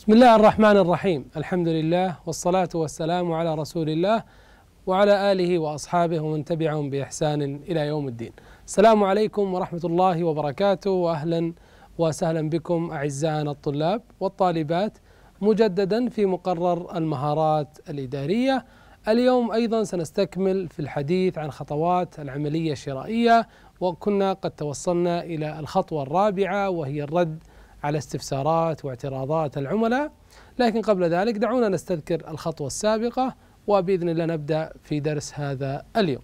بسم الله الرحمن الرحيم الحمد لله والصلاة والسلام على رسول الله وعلى آله وأصحابه ومن تبعهم بإحسان إلى يوم الدين السلام عليكم ورحمة الله وبركاته وأهلا وسهلا بكم أعزائنا الطلاب والطالبات مجددا في مقرر المهارات الإدارية اليوم أيضا سنستكمل في الحديث عن خطوات العملية الشرائية وكنا قد توصلنا إلى الخطوة الرابعة وهي الرد على استفسارات واعتراضات العملاء لكن قبل ذلك دعونا نستذكر الخطوة السابقة وبإذن الله نبدأ في درس هذا اليوم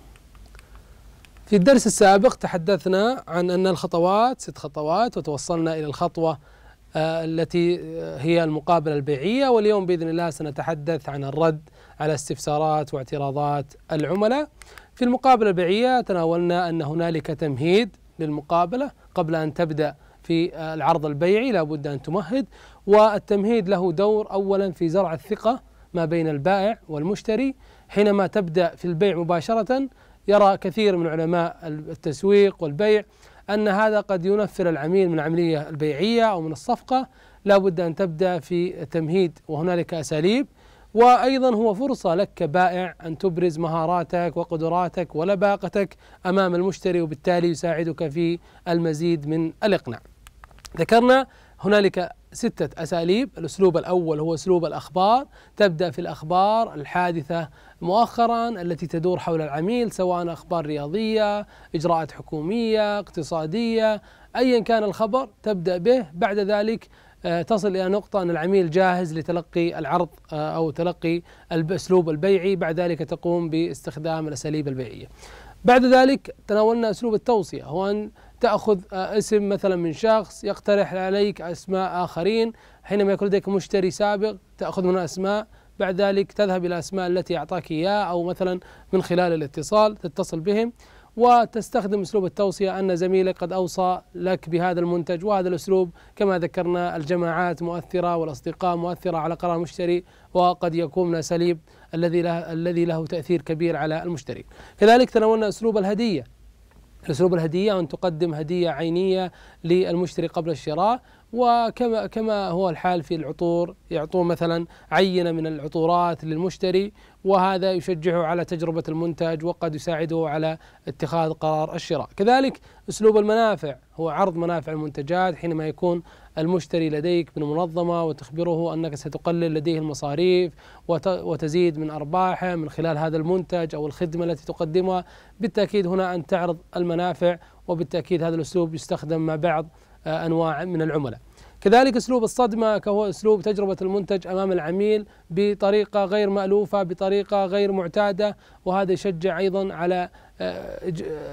في الدرس السابق تحدثنا عن أن الخطوات ست خطوات وتوصلنا إلى الخطوة آه، التي آه، هي المقابلة البيعية واليوم بإذن الله سنتحدث عن الرد على استفسارات واعتراضات العملاء في المقابلة البيعية تناولنا أن هنالك تمهيد للمقابلة قبل أن تبدأ في العرض البيعي لابد أن تمهد والتمهيد له دور أولا في زرع الثقة ما بين البائع والمشتري حينما تبدأ في البيع مباشرة يرى كثير من علماء التسويق والبيع أن هذا قد ينفر العميل من العملية البيعية أو من الصفقة لابد أن تبدأ في تمهيد وهنالك أساليب وايضا هو فرصه لك كبائع ان تبرز مهاراتك وقدراتك ولباقتك امام المشتري وبالتالي يساعدك في المزيد من الاقناع. ذكرنا هنالك ستة أساليب الأسلوب الأول هو أسلوب الأخبار تبدأ في الأخبار الحادثة مؤخرا التي تدور حول العميل سواء أخبار رياضية إجراءات حكومية اقتصادية أيا كان الخبر تبدأ به بعد ذلك آه، تصل الى نقطه ان العميل جاهز لتلقي العرض آه، او تلقي الاسلوب البيعي بعد ذلك تقوم باستخدام الاساليب البيعيه. بعد ذلك تناولنا اسلوب التوصيه هو ان تاخذ آه، اسم مثلا من شخص يقترح عليك اسماء اخرين حينما يكون لديك مشتري سابق تاخذ منه اسماء بعد ذلك تذهب الى الاسماء التي اعطاك اياها او مثلا من خلال الاتصال تتصل بهم وتستخدم اسلوب التوصيه ان زميلك قد اوصى لك بهذا المنتج وهذا الاسلوب كما ذكرنا الجماعات مؤثره والاصدقاء مؤثره على قرار المشتري وقد يكون من الاساليب الذي له الذي له تاثير كبير على المشتري. كذلك تناولنا اسلوب الهديه. اسلوب الهديه ان تقدم هديه عينيه للمشتري قبل الشراء وكما كما هو الحال في العطور يعطون مثلا عينه من العطورات للمشتري وهذا يشجعه على تجربه المنتج وقد يساعده على اتخاذ قرار الشراء، كذلك اسلوب المنافع هو عرض منافع المنتجات حينما يكون المشتري لديك من منظمه وتخبره انك ستقلل لديه المصاريف وتزيد من ارباحه من خلال هذا المنتج او الخدمه التي تقدمها، بالتاكيد هنا ان تعرض المنافع وبالتاكيد هذا الاسلوب يستخدم مع بعض آه، أنواع من العملاء كذلك اسلوب الصدمه كهو اسلوب تجربه المنتج امام العميل بطريقه غير مالوفه بطريقه غير معتاده وهذا يشجع ايضا على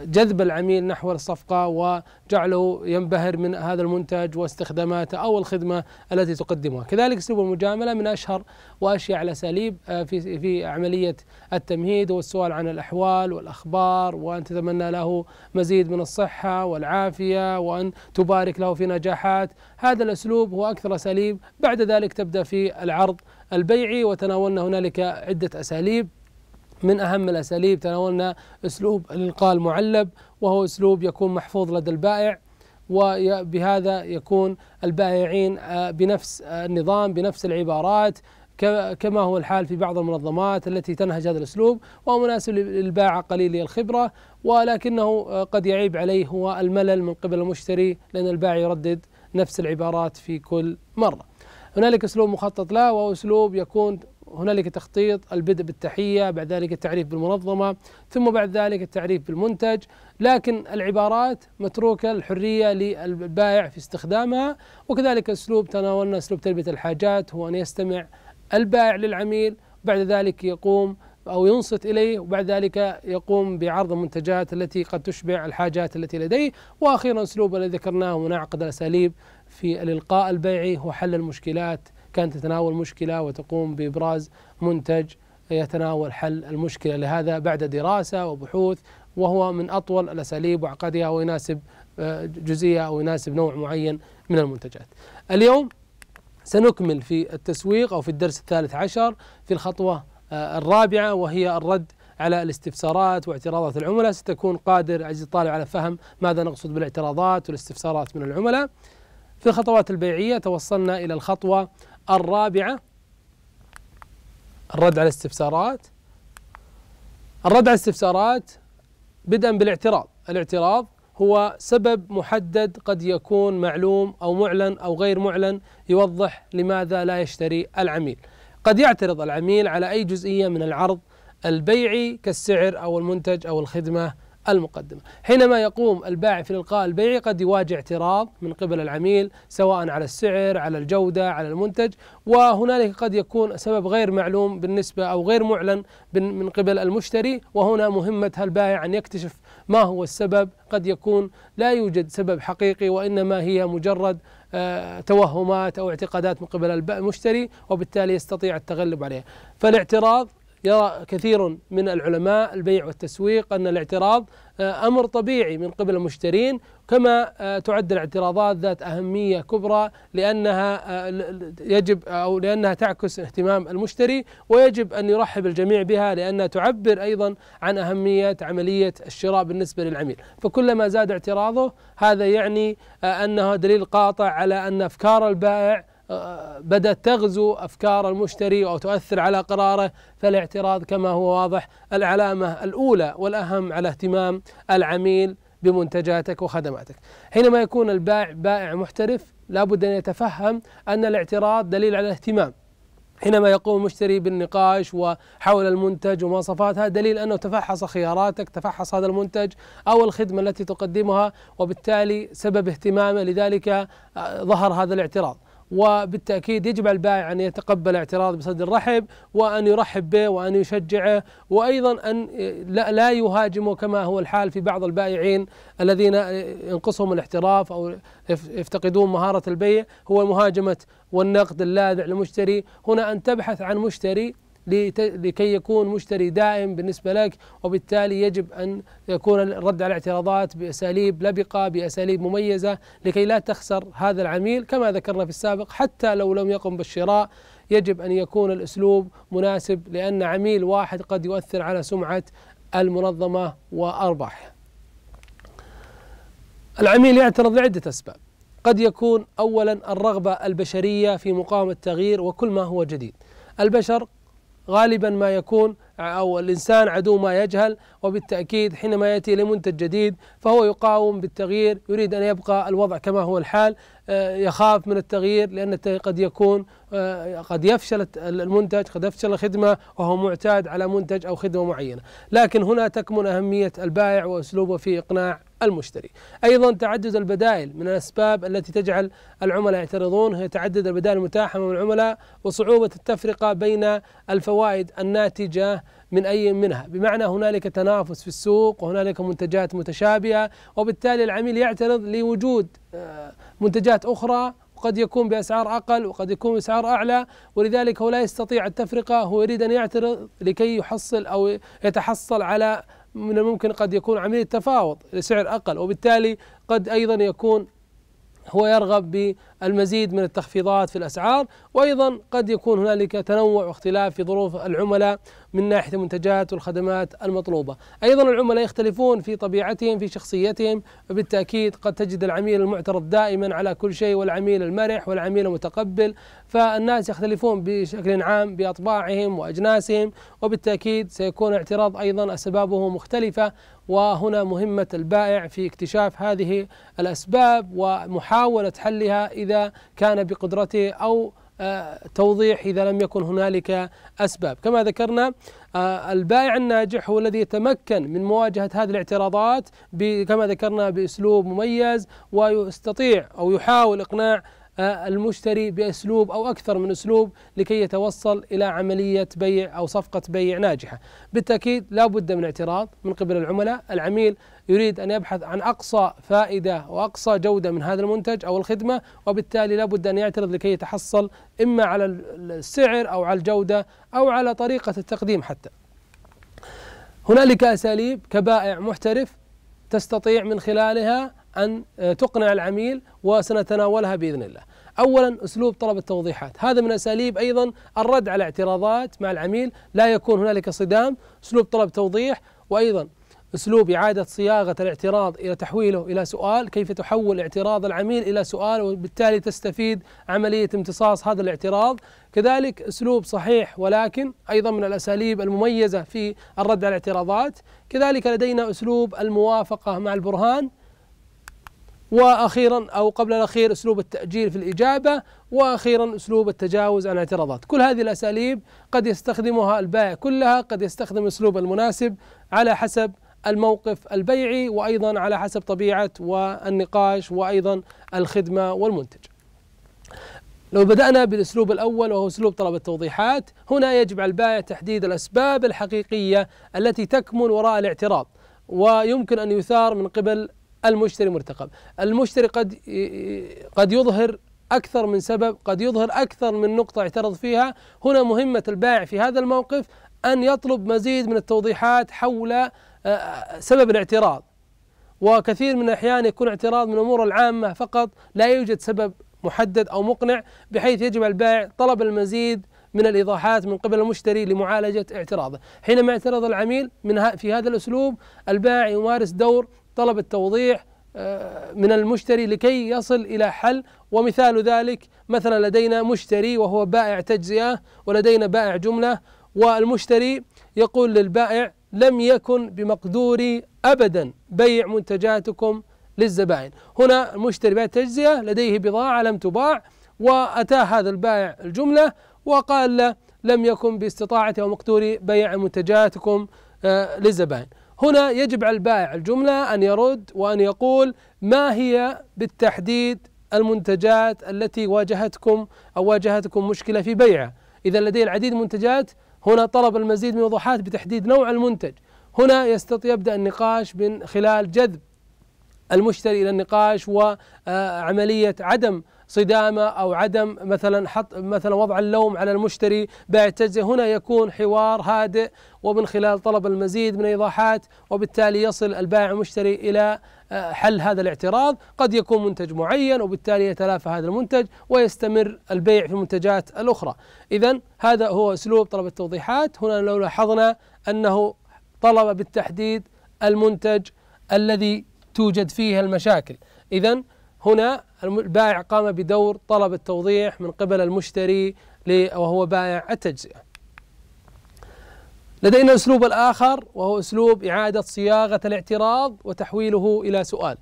جذب العميل نحو الصفقة وجعله ينبهر من هذا المنتج واستخداماته أو الخدمة التي تقدمها كذلك أسلوب المجاملة من أشهر وأشياء الأساليب آه، في, في عملية التمهيد والسؤال عن الأحوال والأخبار وأن تتمنى له مزيد من الصحة والعافية وأن تبارك له في نجاحات هذا الأسلوب هو أكثر أساليب بعد ذلك تبدأ في العرض البيعي وتناولنا هنالك عدة أساليب من أهم الأساليب تناولنا أسلوب الإلقاء المعلب وهو أسلوب يكون محفوظ لدى البائع وبهذا يكون البائعين آه، بنفس النظام بنفس العبارات كما هو الحال في بعض المنظمات التي تنهج هذا الاسلوب وهو مناسب للباعة قليلي الخبره ولكنه آه، قد يعيب عليه هو الملل من قبل المشتري لان البائع يردد نفس العبارات في كل مره. هنالك اسلوب مخطط له وهو اسلوب يكون هنالك تخطيط البدء بالتحية بعد ذلك التعريف بالمنظمة ثم بعد ذلك التعريف بالمنتج لكن العبارات متروكة الحرية للبائع في استخدامها وكذلك أسلوب تناولنا أسلوب تلبية الحاجات هو أن يستمع البائع للعميل بعد ذلك يقوم أو ينصت إليه وبعد ذلك يقوم بعرض المنتجات التي قد تشبع الحاجات التي لديه وأخيرا أسلوب الذي ذكرناه ونعقد الأساليب في الإلقاء البيعي هو حل المشكلات كانت تتناول مشكلة وتقوم بإبراز منتج يتناول حل المشكلة لهذا بعد دراسة وبحوث وهو من أطول الأساليب وعقدها ويناسب آه، جزئية أو يناسب نوع معين من المنتجات اليوم سنكمل في التسويق أو في الدرس الثالث عشر في الخطوة آه، الرابعة وهي الرد على الاستفسارات واعتراضات العملاء ستكون قادر عزيزي الطالب على فهم ماذا نقصد بالاعتراضات والاستفسارات من العملاء في الخطوات البيعية توصلنا إلى الخطوة الرابعة الرد على الاستفسارات الرد على الاستفسارات بدءا بالاعتراض الاعتراض هو سبب محدد قد يكون معلوم أو معلن أو غير معلن يوضح لماذا لا يشتري العميل قد يعترض العميل على أي جزئية من العرض البيعي كالسعر أو المنتج أو الخدمة المقدمة حينما يقوم البائع في الإلقاء البيعي قد يواجه اعتراض من قبل العميل سواء على السعر على الجودة على المنتج وهنالك قد يكون سبب غير معلوم بالنسبة أو غير معلن من قبل المشتري وهنا مهمة البائع أن يكتشف ما هو السبب قد يكون لا يوجد سبب حقيقي وإنما هي مجرد آه، توهمات أو اعتقادات من قبل المشتري وبالتالي يستطيع التغلب عليها فالاعتراض يرى كثير من العلماء البيع والتسويق أن الاعتراض آه، أمر طبيعي من قبل المشترين كما آه، تعد الاعتراضات ذات أهمية كبرى لأنها آه، يجب أو لأنها تعكس اهتمام المشتري ويجب أن يرحب الجميع بها لأنها تعبر أيضا عن أهمية عملية الشراء بالنسبة للعميل فكلما زاد اعتراضه هذا يعني أنه دليل قاطع على أن أفكار البائع بدأت تغزو أفكار المشتري أو تؤثر على قراره فالاعتراض كما هو واضح العلامة الأولى والأهم على اهتمام العميل بمنتجاتك وخدماتك حينما يكون البائع بائع محترف لابد أن يتفهم أن الاعتراض دليل على الاهتمام حينما يقوم المشتري بالنقاش وحول المنتج ومواصفاتها دليل انه تفحص خياراتك، تفحص هذا المنتج او الخدمه التي تقدمها وبالتالي سبب اهتمامه لذلك آه، ظهر هذا الاعتراض. وبالتأكيد يجب على البائع أن يتقبل اعتراض بصدر رحب وأن يرحب به وأن يشجعه وأيضا أن لا يهاجمه كما هو الحال في بعض البائعين الذين ينقصهم الاحتراف أو يفتقدون مهارة البيع هو مهاجمة والنقد اللاذع للمشتري هنا أن تبحث عن مشتري لكي يكون مشتري دائم بالنسبة لك وبالتالي يجب أن يكون الرد على الاعتراضات بأساليب لبقة بأساليب مميزة لكي لا تخسر هذا العميل كما ذكرنا في السابق حتى لو لم يقم بالشراء يجب أن يكون الأسلوب مناسب لأن عميل واحد قد يؤثر على سمعة المنظمة وأرباحها العميل يعترض لعدة أسباب قد يكون أولا الرغبة البشرية في مقاومة التغيير وكل ما هو جديد البشر غالبا ما يكون أو الإنسان عدو ما يجهل وبالتأكيد حينما يأتي لمنتج جديد فهو يقاوم بالتغيير يريد أن يبقى الوضع كما هو الحال آه، يخاف من التغيير لأن قد يكون آه، قد يفشل المنتج قد يفشل الخدمة وهو معتاد على منتج أو خدمة معينة لكن هنا تكمن أهمية البائع وأسلوبه في إقناع المشتري أيضا تعدد البدائل من الأسباب التي تجعل العملاء يعترضون هي تعدد البدائل المتاحة من العملاء وصعوبة التفرقة بين الفوائد الناتجة من أي منها بمعنى هنالك تنافس في السوق وهنالك منتجات متشابهة وبالتالي العميل يعترض لوجود آه، منتجات أخرى وقد يكون بأسعار أقل وقد يكون بأسعار أعلى ولذلك هو لا يستطيع التفرقة هو يريد أن يعترض لكي يحصل أو يتحصل على من الممكن قد يكون عملية تفاوض لسعر أقل وبالتالي قد أيضا يكون هو يرغب بالمزيد من التخفيضات في الأسعار وأيضا قد يكون هنالك تنوع واختلاف في ظروف العملاء من ناحيه المنتجات والخدمات المطلوبه. ايضا العملاء يختلفون في طبيعتهم في شخصيتهم وبالتاكيد قد تجد العميل المعترض دائما على كل شيء والعميل المرح والعميل المتقبل فالناس يختلفون بشكل عام باطباعهم واجناسهم وبالتاكيد سيكون اعتراض ايضا اسبابه مختلفه وهنا مهمة البائع في اكتشاف هذه الأسباب ومحاولة حلها إذا كان بقدرته أو توضيح إذا لم يكن هنالك أسباب كما ذكرنا آه، البائع الناجح هو الذي يتمكن من مواجهة هذه الاعتراضات كما ذكرنا بأسلوب مميز ويستطيع أو يحاول إقناع آه، المشتري باسلوب او اكثر من اسلوب لكي يتوصل الى عمليه بيع او صفقه بيع ناجحه. بالتاكيد لا بد من اعتراض من قبل العملاء، العميل يريد ان يبحث عن اقصى فائده واقصى جوده من هذا المنتج او الخدمه وبالتالي لا بد ان يعترض لكي يتحصل اما على السعر او على الجوده او على طريقه التقديم حتى. هنالك اساليب كبائع محترف تستطيع من خلالها ان آه، تقنع العميل وسنتناولها باذن الله. اولا اسلوب طلب التوضيحات هذا من اساليب ايضا الرد على اعتراضات مع العميل لا يكون هنالك صدام اسلوب طلب توضيح وايضا اسلوب اعاده صياغه الاعتراض الى تحويله الى سؤال، كيف تحول اعتراض العميل الى سؤال وبالتالي تستفيد عمليه امتصاص هذا الاعتراض، كذلك اسلوب صحيح ولكن ايضا من الاساليب المميزه في الرد على الاعتراضات، كذلك لدينا اسلوب الموافقه مع البرهان واخيرا او قبل الاخير اسلوب التاجيل في الاجابه واخيرا اسلوب التجاوز عن الاعتراضات، كل هذه الاساليب قد يستخدمها البائع كلها، قد يستخدم الاسلوب المناسب على حسب الموقف البيعي وايضا على حسب طبيعه والنقاش وايضا الخدمه والمنتج. لو بدأنا بالأسلوب الأول وهو أسلوب طلب التوضيحات هنا يجب على البائع تحديد الأسباب الحقيقية التي تكمن وراء الاعتراض ويمكن أن يثار من قبل المشتري مرتقب المشتري قد قد يظهر أكثر من سبب قد يظهر أكثر من نقطة اعترض فيها هنا مهمة البائع في هذا الموقف أن يطلب مزيد من التوضيحات حول آه، سبب الاعتراض وكثير من الأحيان يكون اعتراض من الأمور العامة فقط لا يوجد سبب محدد أو مقنع بحيث يجب على البائع طلب المزيد من الإيضاحات من قبل المشتري لمعالجة اعتراضه حينما يعترض العميل من في هذا الأسلوب البائع يمارس دور طلب التوضيح آه، من المشتري لكي يصل الى حل ومثال ذلك مثلا لدينا مشتري وهو بائع تجزئه ولدينا بائع جمله والمشتري يقول للبائع لم يكن بمقدوري ابدا بيع منتجاتكم للزبائن هنا المشتري بائع تجزئه لديه بضاعه لم تباع واتى هذا البائع الجمله وقال له لم يكن باستطاعتي ومقدوري بيع منتجاتكم آه، للزبائن هنا يجب على البائع الجملة أن يرد وأن يقول ما هي بالتحديد المنتجات التي واجهتكم أو واجهتكم مشكلة في بيعها إذا لدي العديد منتجات هنا طلب المزيد من الوضوحات بتحديد نوع المنتج هنا يستطيع يبدأ النقاش من خلال جذب المشتري إلى النقاش وعملية آه، عدم صدامه او عدم مثلا حط مثلا وضع اللوم على المشتري بائع هنا يكون حوار هادئ ومن خلال طلب المزيد من ايضاحات وبالتالي يصل البائع والمشتري الى آه، حل هذا الاعتراض قد يكون منتج معين وبالتالي يتلافى هذا المنتج ويستمر البيع في المنتجات الاخرى اذا هذا هو اسلوب طلب التوضيحات هنا لو لاحظنا انه طلب بالتحديد المنتج الذي توجد فيه المشاكل اذا هنا البائع قام بدور طلب التوضيح من قبل المشتري وهو بائع التجزئة لدينا الأسلوب الآخر وهو أسلوب إعادة صياغة الاعتراض وتحويله إلى سؤال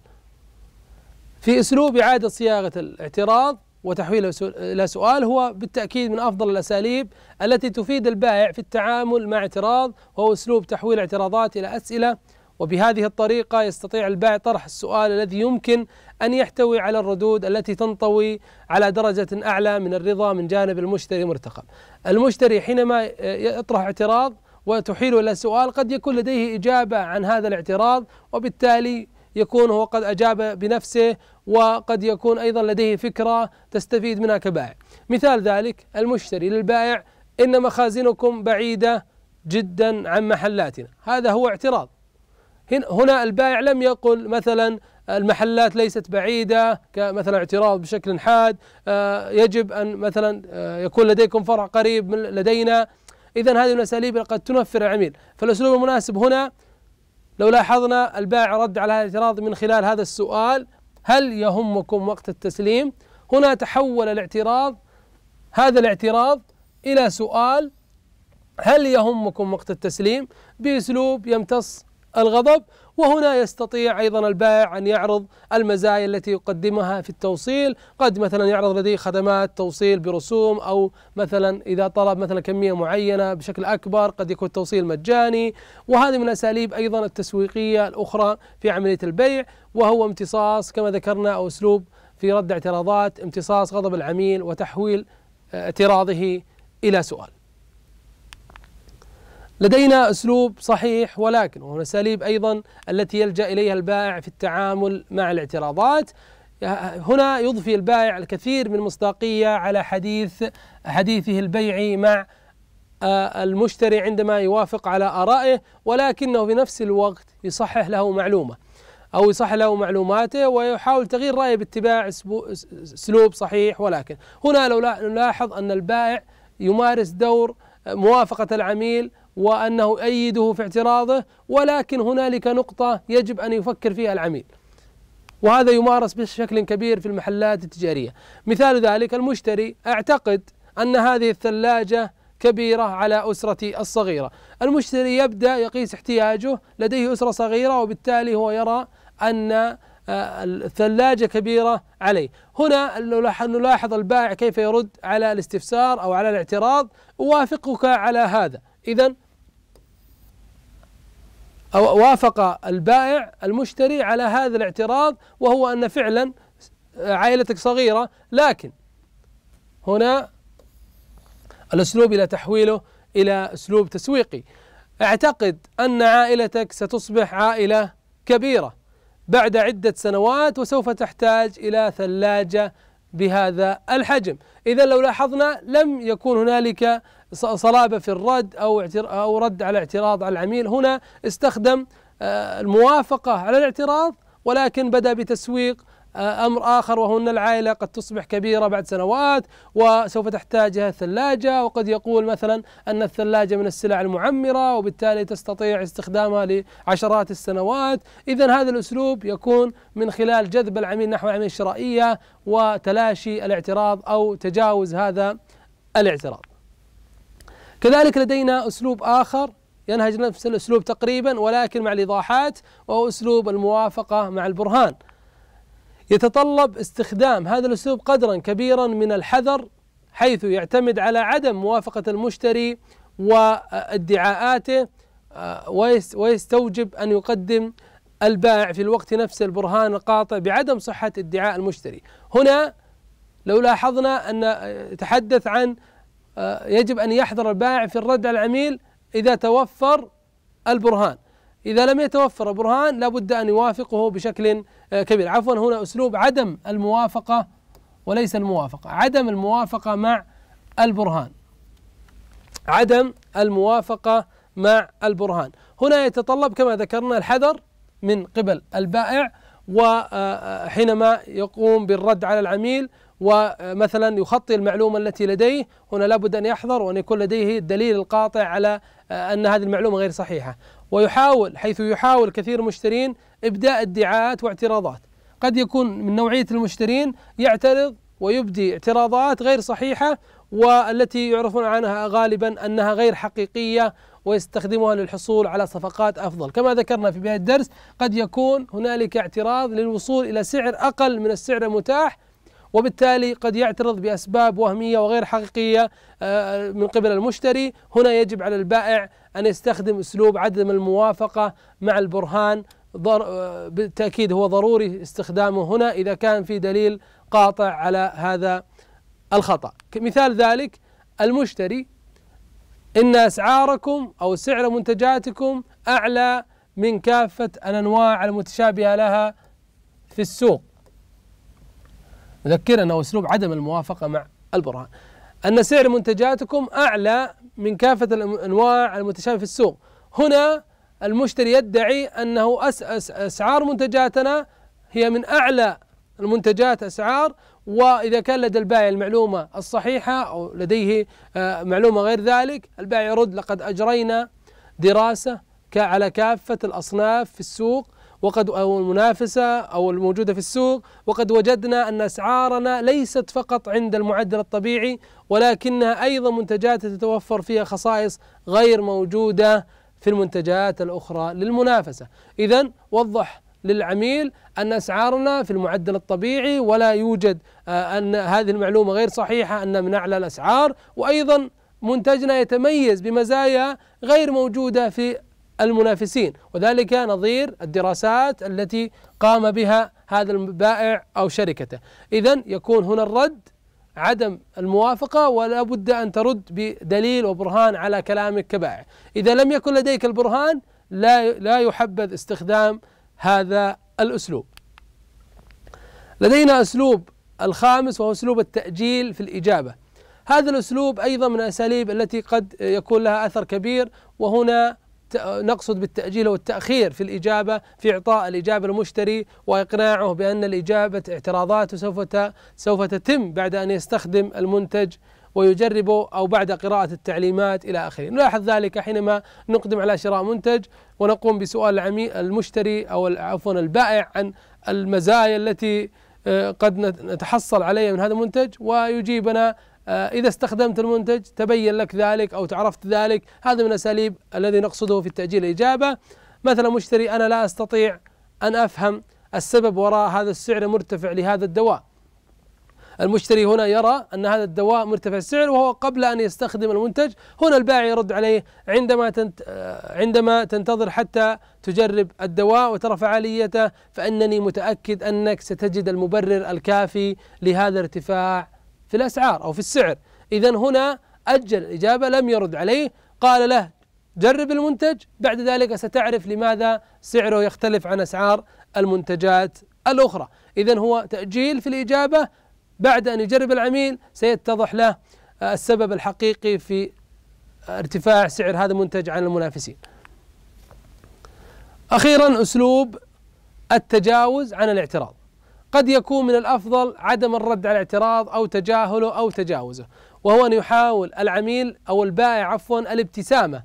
في أسلوب إعادة صياغة الاعتراض وتحويله إلى سؤال هو بالتأكيد من أفضل الأساليب التي تفيد البائع في التعامل مع اعتراض وهو أسلوب تحويل اعتراضات إلى أسئلة وبهذه الطريقة يستطيع البائع طرح السؤال الذي يمكن أن يحتوي على الردود التي تنطوي على درجة أعلى من الرضا من جانب المشتري مرتقب المشتري حينما يطرح اعتراض وتحيل إلى سؤال قد يكون لديه إجابة عن هذا الاعتراض وبالتالي يكون هو قد أجاب بنفسه وقد يكون أيضا لديه فكرة تستفيد منها كبائع مثال ذلك المشتري للبائع إن مخازنكم بعيدة جدا عن محلاتنا هذا هو اعتراض هنا البائع لم يقل مثلا المحلات ليست بعيدة كمثلا اعتراض بشكل حاد آه، يجب أن مثلا آه، يكون لديكم فرع قريب من لدينا إذا هذه الأساليب قد تنفر العميل فالأسلوب المناسب هنا لو لاحظنا البائع رد على هذا الاعتراض من خلال هذا السؤال هل يهمكم وقت التسليم هنا تحول الاعتراض هذا الاعتراض إلى سؤال هل يهمكم وقت التسليم بأسلوب يمتص الغضب وهنا يستطيع أيضا البائع أن يعرض المزايا التي يقدمها في التوصيل قد مثلا يعرض لديه خدمات توصيل برسوم أو مثلا إذا طلب مثلا كمية معينة بشكل أكبر قد يكون التوصيل مجاني وهذه من الأساليب أيضا التسويقية الأخرى في عملية البيع وهو امتصاص كما ذكرنا أو أسلوب في رد اعتراضات امتصاص غضب العميل وتحويل آه، اعتراضه إلى سؤال لدينا أسلوب صحيح ولكن وهو الأساليب أيضا التي يلجأ إليها البائع في التعامل مع الاعتراضات هنا يضفي البائع الكثير من مصداقية على حديث حديثه البيعي مع آه، المشتري عندما يوافق على آرائه ولكنه في نفس الوقت يصحح له معلومة أو يصحح له معلوماته ويحاول تغيير رأيه باتباع أسلوب صحيح ولكن هنا لو نلاحظ أن البائع يمارس دور موافقة العميل وأنه أيده في اعتراضه ولكن هنالك نقطة يجب أن يفكر فيها العميل وهذا يمارس بشكل كبير في المحلات التجارية مثال ذلك المشتري اعتقد أن هذه الثلاجة كبيرة على أسرتي الصغيرة المشتري يبدأ يقيس احتياجه لديه أسرة صغيرة وبالتالي هو يرى أن آه، الثلاجة كبيرة عليه هنا نلاحظ البائع كيف يرد على الاستفسار أو على الاعتراض أوافقك على هذا إذا أو وافق البائع المشتري على هذا الاعتراض وهو أن فعلا عائلتك صغيرة لكن هنا الأسلوب إلى تحويله إلى أسلوب تسويقي اعتقد أن عائلتك ستصبح عائلة كبيرة بعد عدة سنوات وسوف تحتاج إلى ثلاجة بهذا الحجم إذا لو لاحظنا لم يكون هنالك صلابة في الرد أو, أو رد على اعتراض على العميل هنا استخدم آه، الموافقة على الاعتراض ولكن بدأ بتسويق امر اخر وهو ان العائله قد تصبح كبيره بعد سنوات وسوف تحتاجها الثلاجه وقد يقول مثلا ان الثلاجه من السلع المعمره وبالتالي تستطيع استخدامها لعشرات السنوات، اذا هذا الاسلوب يكون من خلال جذب العميل نحو العمليه الشرائيه وتلاشي الاعتراض او تجاوز هذا الاعتراض. كذلك لدينا اسلوب اخر ينهج نفس الاسلوب تقريبا ولكن مع الايضاحات وهو اسلوب الموافقه مع البرهان يتطلب استخدام هذا الأسلوب قدرا كبيرا من الحذر حيث يعتمد على عدم موافقة المشتري وادعاءاته آه، ويستوجب أن يقدم البائع في الوقت نفسه البرهان القاطع بعدم صحة ادعاء المشتري هنا لو لاحظنا أن آه، تحدث عن آه، يجب أن يحذر البائع في الرد على العميل إذا توفر البرهان إذا لم يتوفر برهان لابد أن يوافقه بشكل آه، كبير عفوا هنا أسلوب عدم الموافقة وليس الموافقة عدم الموافقة مع البرهان عدم الموافقة مع البرهان هنا يتطلب كما ذكرنا الحذر من قبل البائع وحينما آه، آه، يقوم بالرد على العميل ومثلا يخطي المعلومة التي لديه هنا لابد أن يحذر وأن يكون لديه الدليل القاطع على أن هذه المعلومة غير صحيحة ويحاول حيث يحاول كثير المشترين ابداء ادعاءات واعتراضات قد يكون من نوعيه المشترين يعترض ويبدي اعتراضات غير صحيحه والتي يعرفون عنها غالبا انها غير حقيقيه ويستخدمها للحصول على صفقات افضل، كما ذكرنا في بدايه الدرس قد يكون هنالك اعتراض للوصول الى سعر اقل من السعر المتاح وبالتالي قد يعترض بأسباب وهمية وغير حقيقية آه، من قبل المشتري هنا يجب على البائع أن يستخدم أسلوب عدم الموافقة مع البرهان آه، بالتأكيد هو ضروري استخدامه هنا إذا كان في دليل قاطع على هذا الخطأ مثال ذلك المشتري إن أسعاركم أو سعر منتجاتكم أعلى من كافة الأنواع المتشابهة لها في السوق يذكرنا أسلوب عدم الموافقة مع البرهان أن سعر منتجاتكم أعلى من كافة الأنواع المتشابهة في السوق هنا المشتري يدعي أنه أس أس أسعار منتجاتنا هي من أعلى المنتجات أسعار وإذا كان لدى البائع المعلومة الصحيحة أو لديه آه، معلومة غير ذلك البائع يرد لقد أجرينا دراسة على كافة الأصناف في السوق وقد أو المنافسة أو الموجودة في السوق وقد وجدنا أن أسعارنا ليست فقط عند المعدل الطبيعي ولكنها أيضا منتجات تتوفر فيها خصائص غير موجودة في المنتجات الأخرى للمنافسة إذا وضح للعميل أن أسعارنا في المعدل الطبيعي ولا يوجد آه، أن هذه المعلومة غير صحيحة أن من أعلى الأسعار وأيضا منتجنا يتميز بمزايا غير موجودة في المنافسين وذلك نظير الدراسات التي قام بها هذا البائع أو شركته إذا يكون هنا الرد عدم الموافقة ولا بد أن ترد بدليل وبرهان على كلامك كبائع إذا لم يكن لديك البرهان لا لا يحبذ استخدام هذا الأسلوب لدينا أسلوب الخامس وهو أسلوب التأجيل في الإجابة هذا الأسلوب أيضا من الأساليب التي قد يكون لها أثر كبير وهنا نقصد بالتأجيل والتأخير في الإجابة في إعطاء الإجابة للمشتري وإقناعه بأن الإجابة اعتراضاته سوف سوف تتم بعد أن يستخدم المنتج ويجربه أو بعد قراءة التعليمات إلى آخره نلاحظ ذلك حينما نقدم على شراء منتج ونقوم بسؤال المشتري أو عفوا البائع عن المزايا التي آه، قد نتحصل عليها من هذا المنتج ويجيبنا آه، إذا استخدمت المنتج تبين لك ذلك أو تعرفت ذلك هذا من أساليب الذي نقصده في التأجيل الإجابة مثلا مشتري أنا لا أستطيع أن أفهم السبب وراء هذا السعر المرتفع لهذا الدواء المشتري هنا يرى أن هذا الدواء مرتفع السعر وهو قبل أن يستخدم المنتج هنا البائع يرد عليه عندما تنت آه، عندما تنتظر حتى تجرب الدواء وترى فعاليته فإنني متأكد أنك ستجد المبرر الكافي لهذا ارتفاع في الأسعار أو في السعر إذا هنا أجل الإجابة لم يرد عليه قال له جرب المنتج بعد ذلك ستعرف لماذا سعره يختلف عن أسعار المنتجات الأخرى إذا هو تأجيل في الإجابة بعد أن يجرب العميل سيتضح له آه، السبب الحقيقي في ارتفاع سعر هذا المنتج عن المنافسين أخيرا أسلوب التجاوز عن الاعتراض قد يكون من الافضل عدم الرد على الاعتراض او تجاهله او تجاوزه وهو ان يحاول العميل او البائع عفوا الابتسامه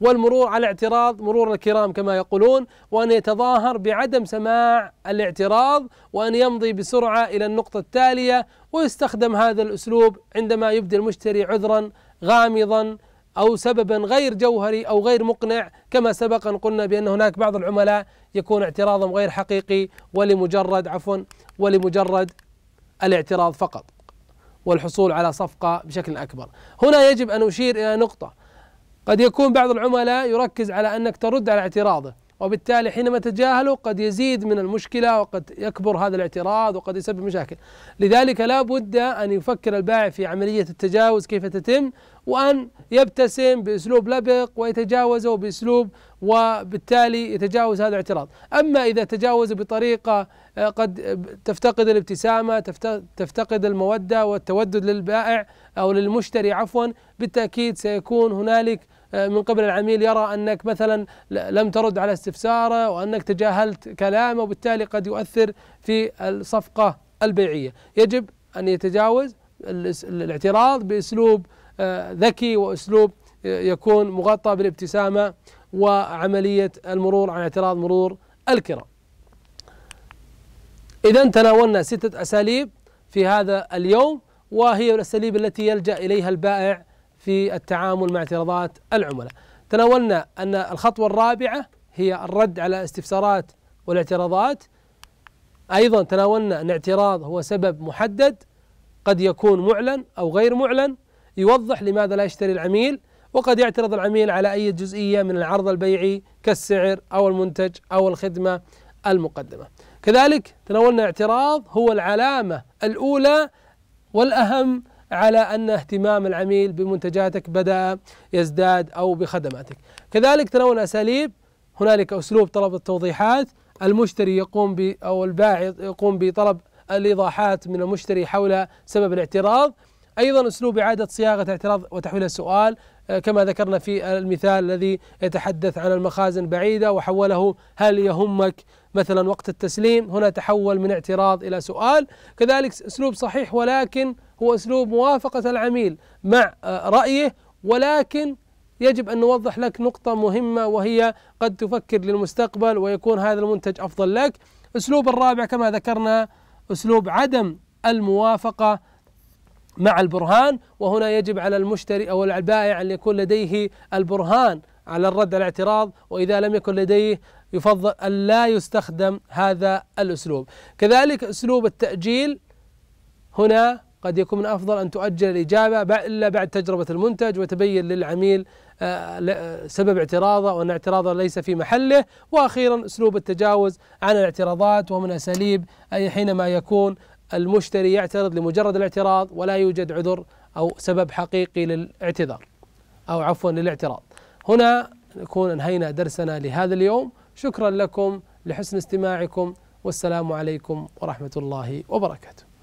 والمرور على الاعتراض مرور الكرام كما يقولون وان يتظاهر بعدم سماع الاعتراض وان يمضي بسرعه الى النقطه التاليه ويستخدم هذا الاسلوب عندما يبدي المشتري عذرا غامضا أو سببا غير جوهري أو غير مقنع كما سبق أن قلنا بأن هناك بعض العملاء يكون اعتراضهم غير حقيقي ولمجرد عفوا ولمجرد الاعتراض فقط والحصول على صفقة بشكل أكبر هنا يجب أن أشير إلى نقطة قد يكون بعض العملاء يركز على أنك ترد على اعتراضه وبالتالي حينما تجاهله قد يزيد من المشكله وقد يكبر هذا الاعتراض وقد يسبب مشاكل لذلك لا بد ان يفكر البائع في عمليه التجاوز كيف تتم وان يبتسم باسلوب لبق ويتجاوزه باسلوب وبالتالي يتجاوز هذا الاعتراض اما اذا تجاوز بطريقه آه، قد تفتقد الابتسامه تفتقد الموده والتودد للبائع او للمشتري عفوا بالتاكيد سيكون هنالك آه، من قبل العميل يرى انك مثلا لم ترد على استفساره وانك تجاهلت كلامه وبالتالي قد يؤثر في الصفقه البيعيه، يجب ان يتجاوز الاعتراض باسلوب آه، ذكي واسلوب آه، يكون مغطى بالابتسامه وعمليه المرور عن اعتراض مرور الكرام. اذا تناولنا سته اساليب في هذا اليوم وهي الاساليب التي يلجا اليها البائع في التعامل مع اعتراضات العملاء. تناولنا ان الخطوه الرابعه هي الرد على استفسارات والاعتراضات. ايضا تناولنا ان اعتراض هو سبب محدد قد يكون معلن او غير معلن يوضح لماذا لا يشتري العميل وقد يعترض العميل على اي جزئيه من العرض البيعي كالسعر او المنتج او الخدمه المقدمه. كذلك تناولنا اعتراض هو العلامه الاولى والاهم على أن اهتمام العميل بمنتجاتك بدأ يزداد أو بخدماتك كذلك ترون اساليب هنالك أسلوب طلب التوضيحات المشتري يقوم ب أو البائع يقوم بطلب الإيضاحات من المشتري حول سبب الاعتراض أيضا أسلوب إعادة صياغة الاعتراض وتحويل السؤال آه، كما ذكرنا في المثال الذي يتحدث عن المخازن بعيدة وحوله هل يهمك مثلا وقت التسليم هنا تحول من اعتراض إلى سؤال كذلك أسلوب صحيح ولكن هو اسلوب موافقه العميل مع آه، رايه ولكن يجب ان نوضح لك نقطه مهمه وهي قد تفكر للمستقبل ويكون هذا المنتج افضل لك. اسلوب الرابع كما ذكرنا اسلوب عدم الموافقه مع البرهان وهنا يجب على المشتري او البائع ان يكون لديه البرهان على الرد على الاعتراض واذا لم يكن لديه يفضل ان لا يستخدم هذا الاسلوب. كذلك اسلوب التاجيل هنا قد يكون من الأفضل أن تؤجل الإجابة إلا بعد تجربة المنتج وتبين للعميل آه، سبب اعتراضه وأن اعتراضه ليس في محله وأخيرا أسلوب التجاوز عن الاعتراضات ومن أساليب أي حينما يكون المشتري يعترض لمجرد الاعتراض ولا يوجد عذر أو سبب حقيقي للاعتذار أو عفوا للاعتراض هنا نكون أنهينا درسنا لهذا اليوم شكرا لكم لحسن استماعكم والسلام عليكم ورحمة الله وبركاته